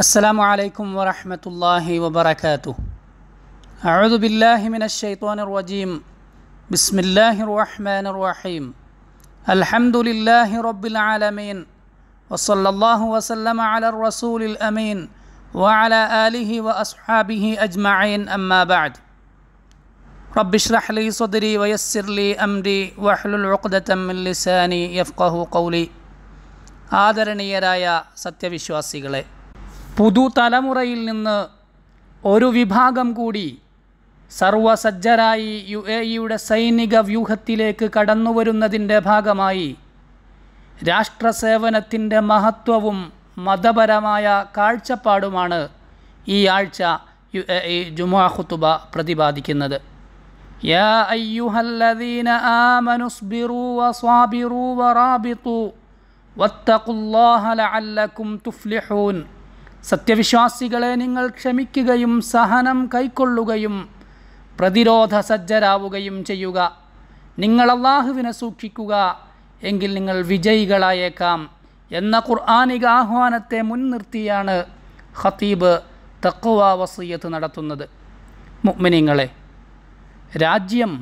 السلام عليكم ورحمة الله وبركاته أعوذ بالله من الشيطان الرجيم بسم الله الرحمن الرحيم الحمد لله رب العالمين وصلى الله وسلم على الرسول الأمين وعلى آله وأصحابه أجمعين أما بعد رب اشرح لي صدري ويسر لي أمري واحلل عقدة من لساني يفقه قولي بشواسي قليل പുതുതലമുറയിൽ നിന്ന് ഒരു വിഭാഗം കൂടി സർവസജ്ജരായി യു എ ഇയുടെ സൈനിക വ്യൂഹത്തിലേക്ക് വരുന്നതിൻ്റെ ഭാഗമായി രാഷ്ട്രസേവനത്തിൻ്റെ മഹത്വവും മതപരമായ കാഴ്ചപ്പാടുമാണ് ഈ ആഴ്ച യു എ ഇ ജുമാഹുത്തുബ പ്രതിപാദിക്കുന്നത് ും أيها സത്യവിശ്വാസികളെ നിങ്ങൾ ക്ഷമിക്കുകയും സഹനം കൈക്കൊള്ളുകയും പ്രതിരോധ സജ്ജരാവുകയും ചെയ്യുക നിങ്ങൾ അള്ളാഹുവിനെ സൂക്ഷിക്കുക എങ്കിൽ നിങ്ങൾ വിജയികളായേക്കാം എന്ന ഖുർആാനിക ആഹ്വാനത്തെ മുൻനിർത്തിയാണ് ഖത്തീബ് തക്കുവ വസീയത്ത് നടത്തുന്നത് മുഗ്മിനിങ്ങളെ രാജ്യം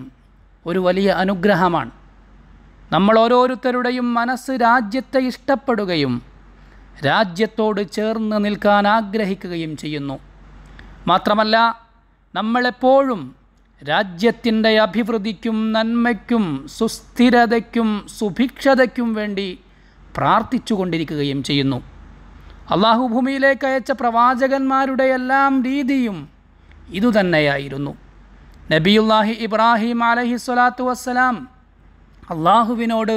ഒരു വലിയ അനുഗ്രഹമാണ് നമ്മൾ ഓരോരുത്തരുടെയും മനസ്സ് രാജ്യത്തെ ഇഷ്ടപ്പെടുകയും രാജ്യത്തോട് ചേർന്ന് നിൽക്കാൻ ആഗ്രഹിക്കുകയും ചെയ്യുന്നു മാത്രമല്ല നമ്മളെപ്പോഴും രാജ്യത്തിൻ്റെ അഭിവൃദ്ധിക്കും നന്മയ്ക്കും സുസ്ഥിരതയ്ക്കും സുഭിക്ഷതയ്ക്കും വേണ്ടി പ്രാർത്ഥിച്ചു കൊണ്ടിരിക്കുകയും ചെയ്യുന്നു അള്ളാഹു ഭൂമിയിലേക്ക് അയച്ച പ്രവാചകന്മാരുടെ എല്ലാം രീതിയും ഇതുതന്നെയായിരുന്നു നബിയുല്ലാഹി ഇബ്രാഹിം അലഹി സ്വലാത്തു വസ്സലാം അള്ളാഹുവിനോട്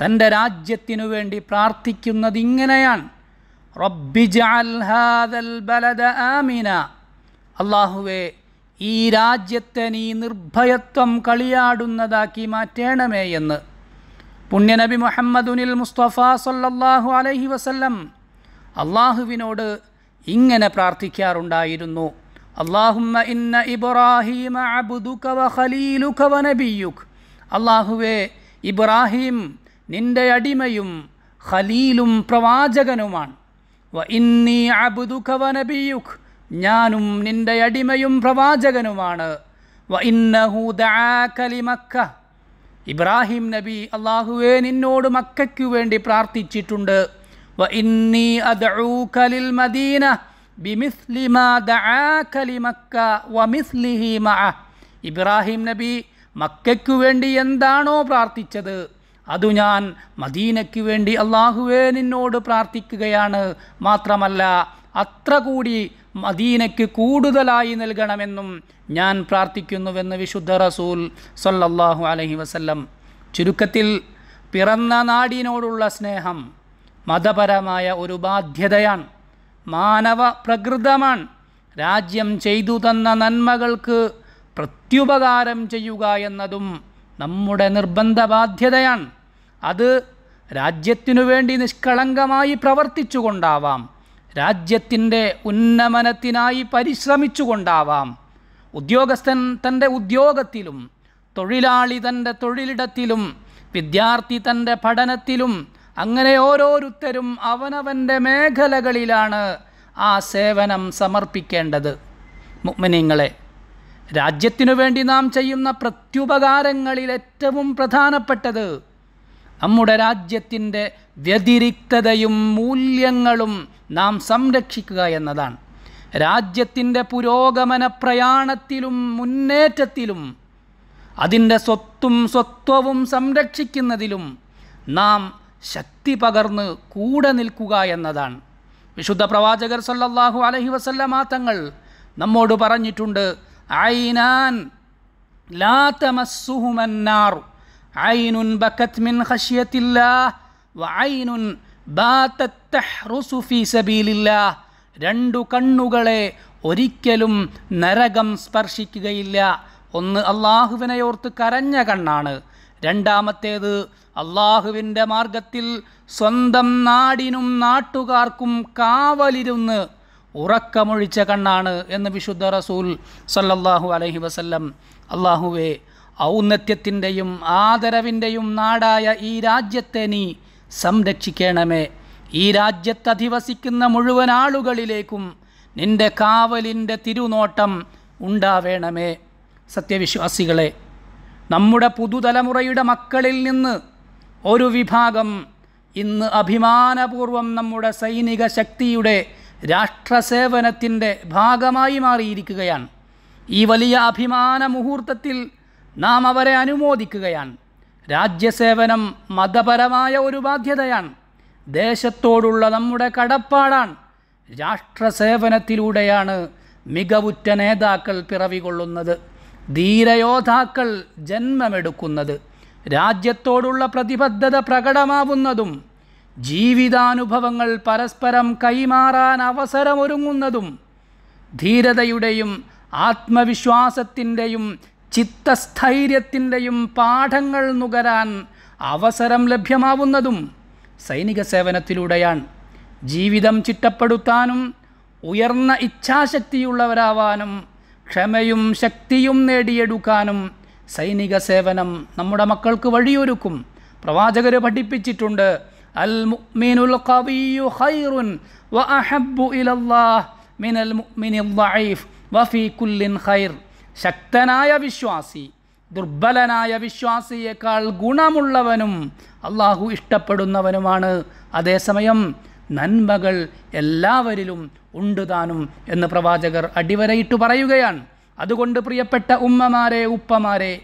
തൻ്റെ രാജ്യത്തിനു വേണ്ടി പ്രാർത്ഥിക്കുന്നത് ഇങ്ങനെയാണ് അള്ളാഹുവേ ഈ രാജ്യത്തെ നീ നിർഭയത്വം കളിയാടുന്നതാക്കി മാറ്റേണമേ എന്ന് പുണ്യനബി മുഹമ്മദുനിൽ മുസ്തഫ സല്ലാഹു അലൈഹി വസല്ലം അള്ളാഹുവിനോട് ഇങ്ങനെ പ്രാർത്ഥിക്കാറുണ്ടായിരുന്നു അള്ളാഹുമ്മ ഇന്ന വ ഖലീലുക വ നബിയുക് അള്ളാഹുവേ ഇബ്രാഹിം നിന്റെ അടിമയും ഖലീലും പ്രവാചകനുമാണ് വ ഞാനും നിന്റെ അടിമയും പ്രവാചകനുമാണ് മക്ക ഇബ്രാഹിം നബി അള്ളാഹുവെ നിന്നോട് മക്കയ്ക്കു വേണ്ടി പ്രാർത്ഥിച്ചിട്ടുണ്ട് വ ഇന്നി അദൂഖലിൽ മദീന ബിമിസ്ലിമാ മക്ക ഇബ്രാഹിം നബി മക്കയ്ക്കു വേണ്ടി എന്താണോ പ്രാർത്ഥിച്ചത് അതു ഞാൻ മദീനയ്ക്ക് വേണ്ടി അള്ളാഹുവേ നിന്നോട് പ്രാർത്ഥിക്കുകയാണ് മാത്രമല്ല അത്ര കൂടി മദീനയ്ക്ക് കൂടുതലായി നൽകണമെന്നും ഞാൻ പ്രാർത്ഥിക്കുന്നുവെന്ന് വിശുദ്ധ റസൂൽ സല്ലല്ലാഹു അലഹി വസല്ലം ചുരുക്കത്തിൽ പിറന്ന നാടിനോടുള്ള സ്നേഹം മതപരമായ ഒരു ബാധ്യതയാണ് മാനവ പ്രകൃതമാണ് രാജ്യം ചെയ്തു തന്ന നന്മകൾക്ക് പ്രത്യുപകാരം ചെയ്യുക എന്നതും നമ്മുടെ നിർബന്ധ ബാധ്യതയാണ് അത് രാജ്യത്തിനു വേണ്ടി നിഷ്കളങ്കമായി പ്രവർത്തിച്ചുകൊണ്ടാവാം രാജ്യത്തിൻ്റെ ഉന്നമനത്തിനായി പരിശ്രമിച്ചുകൊണ്ടാവാം ഉദ്യോഗസ്ഥൻ തൻ്റെ ഉദ്യോഗത്തിലും തൊഴിലാളി തൻ്റെ തൊഴിലിടത്തിലും വിദ്യാർത്ഥി തൻ്റെ പഠനത്തിലും അങ്ങനെ ഓരോരുത്തരും അവനവൻ്റെ മേഖലകളിലാണ് ആ സേവനം സമർപ്പിക്കേണ്ടത് മുഗ്മിനിങ്ങളെ രാജ്യത്തിനു വേണ്ടി നാം ചെയ്യുന്ന പ്രത്യുപകാരങ്ങളിൽ ഏറ്റവും പ്രധാനപ്പെട്ടത് നമ്മുടെ രാജ്യത്തിൻ്റെ വ്യതിരിക്തതയും മൂല്യങ്ങളും നാം സംരക്ഷിക്കുക എന്നതാണ് രാജ്യത്തിൻ്റെ പുരോഗമന പ്രയാണത്തിലും മുന്നേറ്റത്തിലും അതിൻ്റെ സ്വത്തും സ്വത്വവും സംരക്ഷിക്കുന്നതിലും നാം ശക്തി പകർന്ന് കൂടെ നിൽക്കുക എന്നതാണ് വിശുദ്ധ പ്രവാചകർ സല്ലാഹു അലഹി വസല്ല തങ്ങൾ നമ്മോട് പറഞ്ഞിട്ടുണ്ട് عينان لا تمسهما النار ഫീ രണ്ടു കണ്ണുകളെ ഒരിക്കലും നരകം സ്പർശിക്കുകയില്ല ഒന്ന് അള്ളാഹുവിനെ ഓർത്ത് കരഞ്ഞ കണ്ണാണ് രണ്ടാമത്തേത് അള്ളാഹുവിൻ്റെ മാർഗത്തിൽ സ്വന്തം നാടിനും നാട്ടുകാർക്കും കാവലിരുന്ന് ഉറക്കമൊഴിച്ച കണ്ണാണ് എന്ന് വിശുദ്ധ റസൂൽ സല്ലല്ലാഹു അലഹി വസല്ലം അള്ളാഹുവേ ഔന്നത്യത്തിൻ്റെയും ആദരവിൻ്റെയും നാടായ ഈ രാജ്യത്തെ നീ സംരക്ഷിക്കണമേ ഈ അധിവസിക്കുന്ന മുഴുവൻ ആളുകളിലേക്കും നിന്റെ കാവലിൻ്റെ തിരുനോട്ടം ഉണ്ടാവേണമേ സത്യവിശ്വാസികളെ നമ്മുടെ പുതുതലമുറയുടെ മക്കളിൽ നിന്ന് ഒരു വിഭാഗം ഇന്ന് അഭിമാനപൂർവം നമ്മുടെ സൈനിക ശക്തിയുടെ രാഷ്ട്രസേവനത്തിൻ്റെ ഭാഗമായി മാറിയിരിക്കുകയാണ് ഈ വലിയ അഭിമാന മുഹൂർത്തത്തിൽ നാം അവരെ അനുമോദിക്കുകയാണ് രാജ്യസേവനം മതപരമായ ഒരു ബാധ്യതയാണ് ദേശത്തോടുള്ള നമ്മുടെ കടപ്പാടാണ് രാഷ്ട്രസേവനത്തിലൂടെയാണ് മികവുറ്റ നേതാക്കൾ പിറവികൊള്ളുന്നത് ധീരയോദ്ധാക്കൾ ജന്മമെടുക്കുന്നത് രാജ്യത്തോടുള്ള പ്രതിബദ്ധത പ്രകടമാവുന്നതും ജീവിതാനുഭവങ്ങൾ പരസ്പരം കൈമാറാൻ അവസരമൊരുങ്ങുന്നതും ധീരതയുടെയും ആത്മവിശ്വാസത്തിൻ്റെയും ചിത്തസ്ഥൈര്യത്തിൻ്റെയും പാഠങ്ങൾ നുകരാൻ അവസരം ലഭ്യമാവുന്നതും സൈനിക സേവനത്തിലൂടെയാണ് ജീവിതം ചിട്ടപ്പെടുത്താനും ഉയർന്ന ഇച്ഛാശക്തിയുള്ളവരാവാനും ക്ഷമയും ശക്തിയും നേടിയെടുക്കാനും സൈനിക സേവനം നമ്മുടെ മക്കൾക്ക് വഴിയൊരുക്കും പ്രവാചകർ പഠിപ്പിച്ചിട്ടുണ്ട് المؤمن القوي خير وأحب إلى الله من المؤمن الضعيف وفي كل خير ശക്തനായ വിശ്വാസി ദുർബലനായ വിശ്വാസിയേക്കാൾ ഗുണമുള്ളവനും അള്ളാഹു ഇഷ്ടപ്പെടുന്നവനുമാണ് അതേസമയം നന്മകൾ എല്ലാവരിലും ഉണ്ട് എന്ന് പ്രവാചകർ അടിവരയിട്ട് പറയുകയാണ് അതുകൊണ്ട് പ്രിയപ്പെട്ട ഉമ്മമാരെ ഉപ്പമാരെ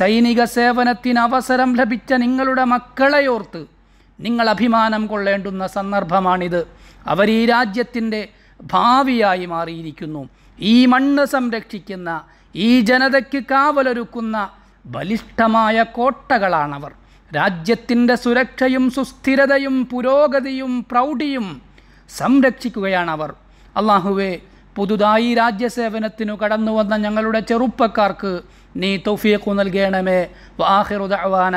സൈനിക സേവനത്തിന് അവസരം ലഭിച്ച നിങ്ങളുടെ മക്കളെയോർത്ത് നിങ്ങൾ അഭിമാനം കൊള്ളേണ്ടുന്ന സന്ദർഭമാണിത് അവർ ഈ രാജ്യത്തിൻ്റെ ഭാവിയായി മാറിയിരിക്കുന്നു ഈ മണ്ണ് സംരക്ഷിക്കുന്ന ഈ ജനതയ്ക്ക് കാവലൊരുക്കുന്ന ബലിഷ്ഠമായ കോട്ടകളാണവർ രാജ്യത്തിൻ്റെ സുരക്ഷയും സുസ്ഥിരതയും പുരോഗതിയും പ്രൗഢിയും സംരക്ഷിക്കുകയാണവർ അള്ളാഹുവെ പുതുതായി രാജ്യസേവനത്തിനു കടന്നു വന്ന ഞങ്ങളുടെ ചെറുപ്പക്കാർക്ക് നീ തൗഫീഖു നൽകണമേ വാഹിറുദാന